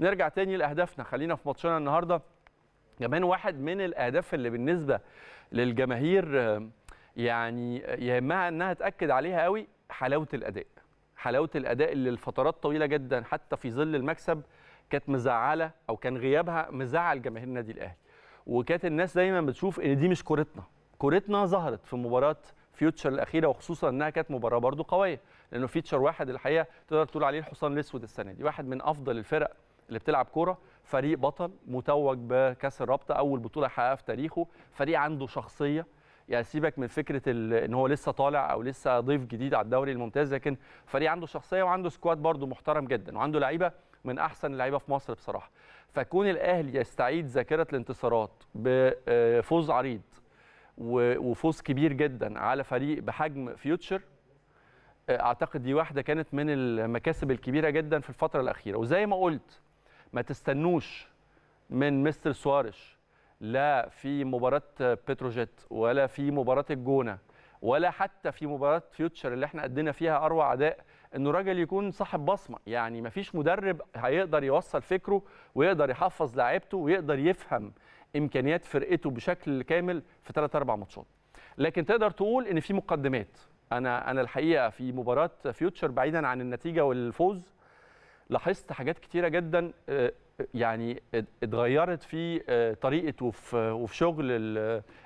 نرجع تاني لاهدافنا خلينا في ماتشنا النهارده كمان واحد من الاهداف اللي بالنسبه للجماهير يعني يهمها انها تاكد عليها قوي حلاوه الاداء حلاوه الاداء اللي لفترات طويله جدا حتى في ظل المكسب كانت مزعله او كان غيابها مزعل جماهير النادي الاهلي وكانت الناس دايما بتشوف ان دي مش كورتنا كورتنا ظهرت في مباراه فيوتشر الاخيره وخصوصا انها كانت مباراه برضو قويه لانه فيوتشر واحد الحقيقه تقدر تقول عليه الحصان الاسود السنه دي واحد من افضل الفرق اللي بتلعب كوره فريق بطل متوج بكاس الرابطه اول بطوله حققها في تاريخه فريق عنده شخصيه يعني سيبك من فكره ان هو لسه طالع او لسه ضيف جديد على الدوري الممتاز لكن فريق عنده شخصيه وعنده سكواد برده محترم جدا وعنده لعيبه من احسن اللعيبه في مصر بصراحه فكون الاهلي يستعيد ذاكره الانتصارات بفوز عريض وفوز كبير جدا على فريق بحجم فيوتشر اعتقد دي واحده كانت من المكاسب الكبيره جدا في الفتره الاخيره وزي ما قلت ما تستنوش من مستر سوارش لا في مباراه بتروجيت ولا في مباراه الجونه ولا حتى في مباراه فيوتشر اللي احنا قدنا فيها اروع اداء انه راجل يكون صاحب بصمه يعني ما فيش مدرب هيقدر يوصل فكره ويقدر يحفظ لعيبته ويقدر يفهم امكانيات فرقته بشكل كامل في 3 4 ماتشات لكن تقدر تقول ان في مقدمات انا انا الحقيقه في مباراه فيوتشر بعيدا عن النتيجه والفوز لاحظت حاجات كتيره جدا آه، آه، يعني اتغيرت في آه، طريقه وفي شغل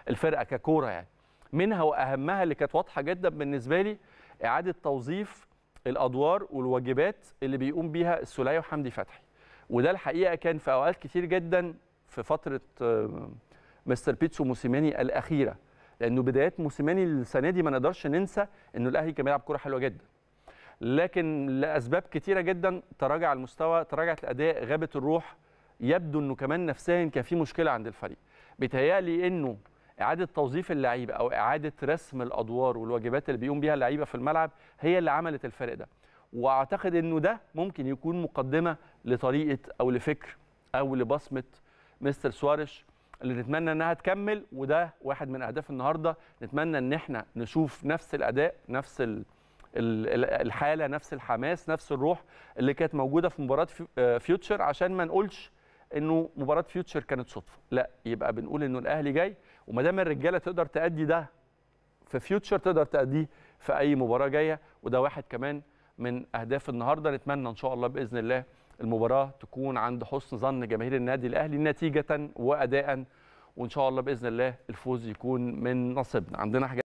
الفرقه ككوره يعني منها واهمها اللي كانت واضحه جدا بالنسبه لي اعاده توظيف الادوار والواجبات اللي بيقوم بيها السوليه وحمدي فتحي وده الحقيقه كان في اوقات كتير جدا في فتره مستر بيتسو موسيماني الاخيره لانه بدايات موسيماني السنه دي ما نقدرش ننسى انه الاهلي كان بيلعب كوره حلوه جدا لكن لاسباب كتيره جدا تراجع المستوى تراجعت الاداء غابت الروح يبدو انه كمان نفسيا كان في مشكله عند الفريق بيتهيألي انه اعاده توظيف اللعيبه او اعاده رسم الادوار والواجبات اللي بيقوم بيها اللعيبه في الملعب هي اللي عملت الفرق ده واعتقد انه ده ممكن يكون مقدمه لطريقه او لفكر او لبصمه مستر سوارش اللي نتمنى انها تكمل وده واحد من اهداف النهارده نتمنى ان احنا نشوف نفس الاداء نفس الحاله نفس الحماس نفس الروح اللي كانت موجوده في مباراه آه، فيوتشر عشان ما نقولش انه مباراه فيوتشر كانت صدفه لا يبقى بنقول انه الاهلي جاي وما دام الرجاله تقدر تأدي ده في فيوتشر تقدر تأديه في اي مباراه جايه وده واحد كمان من اهداف النهارده نتمنى ان شاء الله باذن الله المباراه تكون عند حسن ظن جماهير النادي الاهلي نتيجه واداء وان شاء الله باذن الله الفوز يكون من نصيبنا عندنا حاجة